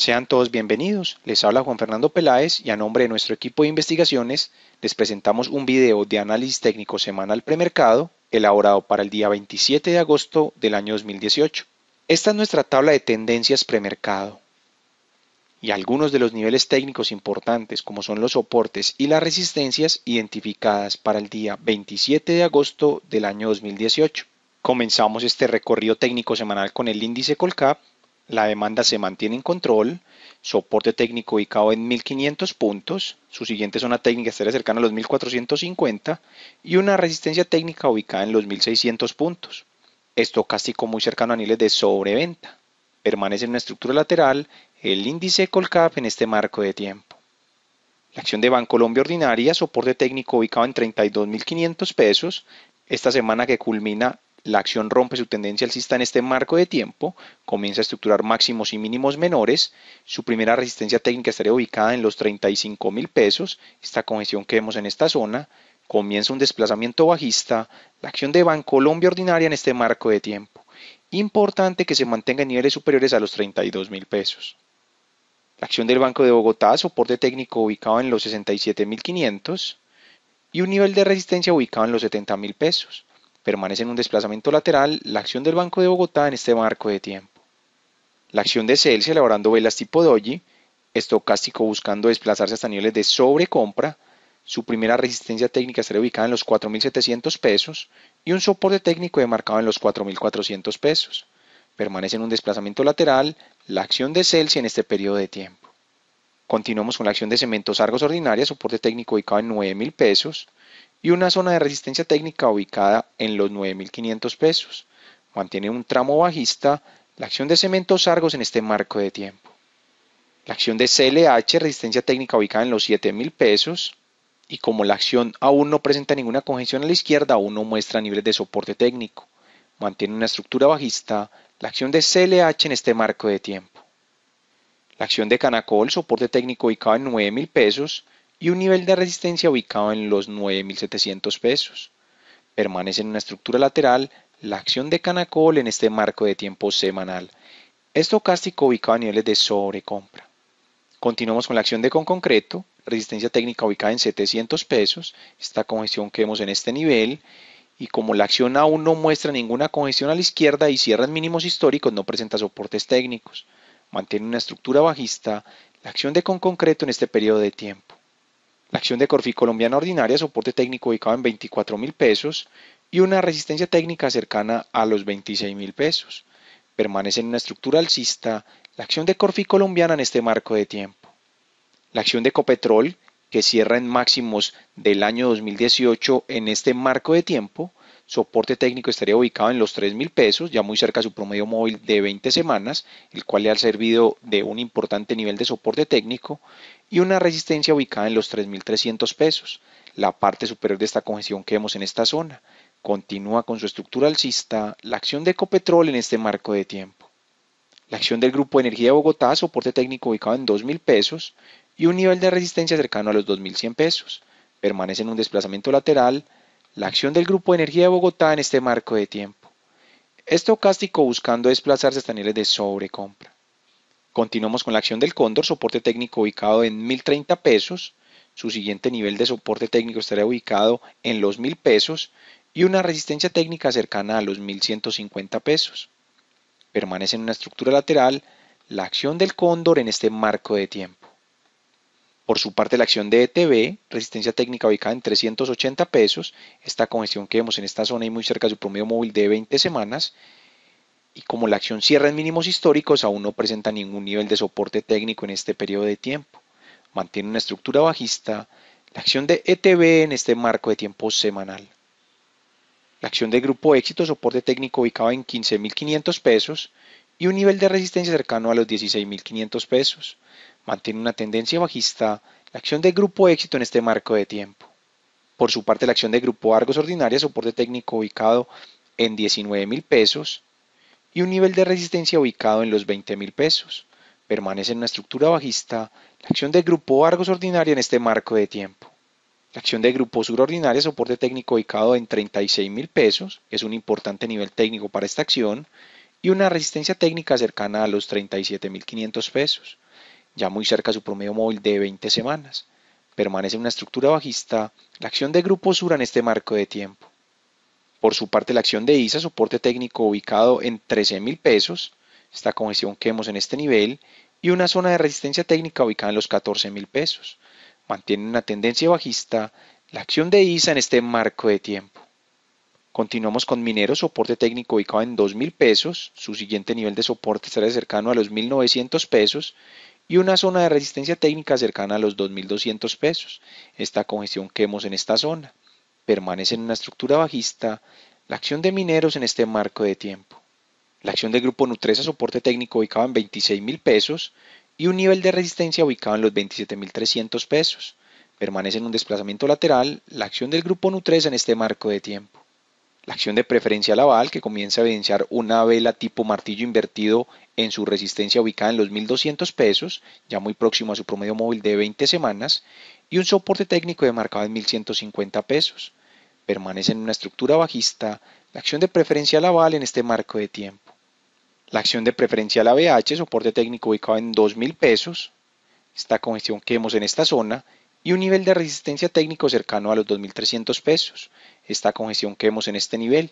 Sean todos bienvenidos, les habla Juan Fernando Peláez y a nombre de nuestro equipo de investigaciones les presentamos un video de análisis técnico semanal premercado elaborado para el día 27 de agosto del año 2018. Esta es nuestra tabla de tendencias premercado y algunos de los niveles técnicos importantes como son los soportes y las resistencias identificadas para el día 27 de agosto del año 2018. Comenzamos este recorrido técnico semanal con el índice Colcap la demanda se mantiene en control, soporte técnico ubicado en 1500 puntos, su siguiente zona técnica estaría cercana a los 1450 y una resistencia técnica ubicada en los 1600 puntos. Estocástico muy cercano a niveles de sobreventa. Permanece en una estructura lateral el índice Colcap en este marco de tiempo. La acción de Bancolombia ordinaria, soporte técnico ubicado en 32.500 pesos, esta semana que culmina la acción rompe su tendencia alcista en este marco de tiempo, comienza a estructurar máximos y mínimos menores, su primera resistencia técnica estaría ubicada en los 35 mil pesos, esta congestión que vemos en esta zona, comienza un desplazamiento bajista, la acción de Banco Colombia ordinaria en este marco de tiempo. Importante que se mantenga en niveles superiores a los 32 mil pesos. La acción del Banco de Bogotá, soporte técnico ubicado en los 67.500 y un nivel de resistencia ubicado en los 70,000 mil pesos permanece en un desplazamiento lateral la acción del Banco de Bogotá en este marco de tiempo. La acción de Celsius elaborando velas tipo doji, estocástico buscando desplazarse hasta niveles de sobrecompra, su primera resistencia técnica estaría ubicada en los 4.700 pesos y un soporte técnico demarcado en los 4.400 pesos. Permanece en un desplazamiento lateral la acción de Celsius en este periodo de tiempo. Continuamos con la acción de cementos argos ordinaria, soporte técnico ubicado en 9.000 pesos, y una zona de resistencia técnica ubicada en los 9.500 pesos. Mantiene un tramo bajista la acción de cementos Argos en este marco de tiempo. La acción de CLH, resistencia técnica ubicada en los 7.000 pesos. Y como la acción aún no presenta ninguna congestión a la izquierda, aún no muestra niveles de soporte técnico. Mantiene una estructura bajista la acción de CLH en este marco de tiempo. La acción de Canacol, soporte técnico ubicado en 9.000 pesos y un nivel de resistencia ubicado en los 9.700 pesos. Permanece en una estructura lateral la acción de Canacol en este marco de tiempo semanal, estocástico ubicado a niveles de sobrecompra. Continuamos con la acción de con concreto, resistencia técnica ubicada en 700 pesos, esta congestión que vemos en este nivel, y como la acción aún no muestra ninguna congestión a la izquierda y cierra mínimos históricos, no presenta soportes técnicos. Mantiene una estructura bajista la acción de con concreto en este periodo de tiempo. La acción de Corfi Colombiana Ordinaria, soporte técnico ubicado en $24,000 mil pesos y una resistencia técnica cercana a los 26 mil pesos. Permanece en una estructura alcista la acción de Corfi Colombiana en este marco de tiempo. La acción de Copetrol, que cierra en máximos del año 2018 en este marco de tiempo, Soporte técnico estaría ubicado en los 3.000 pesos, ya muy cerca de su promedio móvil de 20 semanas, el cual le ha servido de un importante nivel de soporte técnico, y una resistencia ubicada en los 3,300 pesos, la parte superior de esta congestión que vemos en esta zona. Continúa con su estructura alcista la acción de Ecopetrol en este marco de tiempo. La acción del Grupo Energía de Bogotá, soporte técnico ubicado en 2.000 pesos y un nivel de resistencia cercano a los 2.100 pesos. Permanece en un desplazamiento lateral la acción del Grupo de Energía de Bogotá en este marco de tiempo. Estocástico buscando desplazarse hasta niveles de sobrecompra. Continuamos con la acción del Cóndor, soporte técnico ubicado en 1030 pesos. Su siguiente nivel de soporte técnico estará ubicado en los 1000 pesos y una resistencia técnica cercana a los 1150 pesos. Permanece en una estructura lateral la acción del Cóndor en este marco de tiempo. Por su parte, la acción de ETB, resistencia técnica ubicada en 380 pesos, esta congestión que vemos en esta zona y muy cerca de su promedio móvil de 20 semanas, y como la acción cierra en mínimos históricos, aún no presenta ningún nivel de soporte técnico en este periodo de tiempo. Mantiene una estructura bajista, la acción de ETB en este marco de tiempo semanal. La acción del grupo éxito, soporte técnico ubicado en 15.500 pesos y un nivel de resistencia cercano a los 16.500 pesos mantiene una tendencia bajista la acción de grupo éxito en este marco de tiempo. Por su parte, la acción de grupo Argos ordinaria, soporte técnico ubicado en $19,000 pesos y un nivel de resistencia ubicado en los 20 pesos. Permanece en una estructura bajista la acción de grupo Argos ordinaria en este marco de tiempo. La acción de grupo sur ordinaria, soporte técnico ubicado en $36,000, pesos, es un importante nivel técnico para esta acción y una resistencia técnica cercana a los $37,500 pesos ya muy cerca su promedio móvil de 20 semanas. Permanece una estructura bajista la acción de Grupo Sura en este marco de tiempo. Por su parte, la acción de ISA, soporte técnico ubicado en 13,000 mil pesos, esta congestión que vemos en este nivel, y una zona de resistencia técnica ubicada en los 14,000 pesos. Mantiene una tendencia bajista la acción de ISA en este marco de tiempo. Continuamos con Minero, soporte técnico ubicado en 2.000 pesos, su siguiente nivel de soporte será cercano a los 1.900 pesos y una zona de resistencia técnica cercana a los 2.200 pesos. Esta congestión que vemos en esta zona permanece en una estructura bajista la acción de mineros en este marco de tiempo. La acción del grupo Nutresa soporte técnico ubicado en 26.000 pesos y un nivel de resistencia ubicado en los 27.300 pesos. Permanece en un desplazamiento lateral la acción del grupo Nutresa en este marco de tiempo. La acción de preferencia Laval, que comienza a evidenciar una vela tipo martillo invertido en su resistencia ubicada en los 1.200 pesos, ya muy próximo a su promedio móvil de 20 semanas, y un soporte técnico de demarcado en 1.150 pesos. Permanece en una estructura bajista la acción de preferencia Laval en este marco de tiempo. La acción de preferencia la BH, soporte técnico ubicado en 2.000 pesos, esta congestión que vemos en esta zona, y un nivel de resistencia técnico cercano a los 2.300 pesos esta congestión que vemos en este nivel.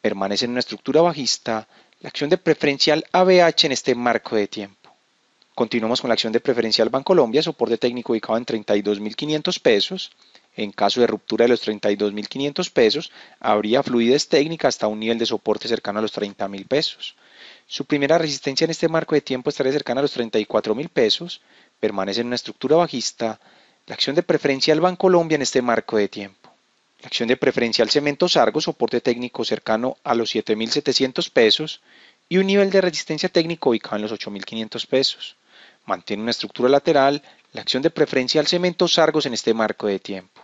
Permanece en una estructura bajista la acción de preferencial ABH en este marco de tiempo. Continuamos con la acción de preferencial Bancolombia, soporte técnico ubicado en 32.500 pesos. En caso de ruptura de los 32.500 pesos, habría fluidez técnica hasta un nivel de soporte cercano a los 30.000 pesos. Su primera resistencia en este marco de tiempo estaría cercana a los 34.000 pesos. Permanece en una estructura bajista. La acción de preferencial Bancolombia en este marco de tiempo. La acción de preferencial cemento sargos soporte técnico cercano a los 7.700 pesos y un nivel de resistencia técnico ubicado en los 8.500 pesos. Mantiene una estructura lateral, la acción de preferencial cemento sargos en este marco de tiempo.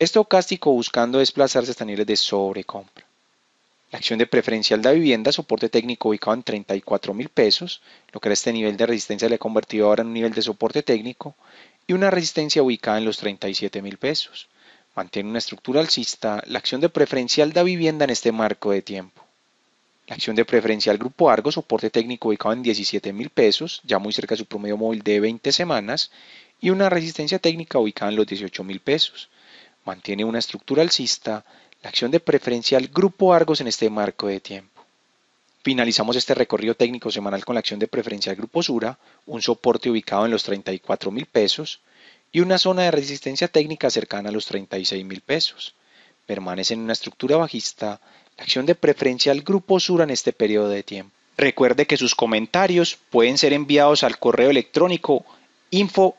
Estocástico buscando desplazarse hasta niveles de sobrecompra. La acción de preferencial de vivienda, soporte técnico ubicado en $34,000 pesos, lo que era este nivel de resistencia le ha convertido ahora en un nivel de soporte técnico, y una resistencia ubicada en los $37,000 pesos mantiene una estructura alcista la acción de preferencial da vivienda en este marco de tiempo. La acción de preferencial Grupo Argos, soporte técnico ubicado en 17,000 pesos, ya muy cerca de su promedio móvil de 20 semanas, y una resistencia técnica ubicada en los 18,000 pesos. Mantiene una estructura alcista la acción de preferencial Grupo Argos en este marco de tiempo. Finalizamos este recorrido técnico semanal con la acción de preferencial Grupo Sura, un soporte ubicado en los 34 mil pesos, y una zona de resistencia técnica cercana a los 36 mil pesos. Permanece en una estructura bajista la acción de preferencia al Grupo Sura en este periodo de tiempo. Recuerde que sus comentarios pueden ser enviados al correo electrónico info.grupovalora.com.co.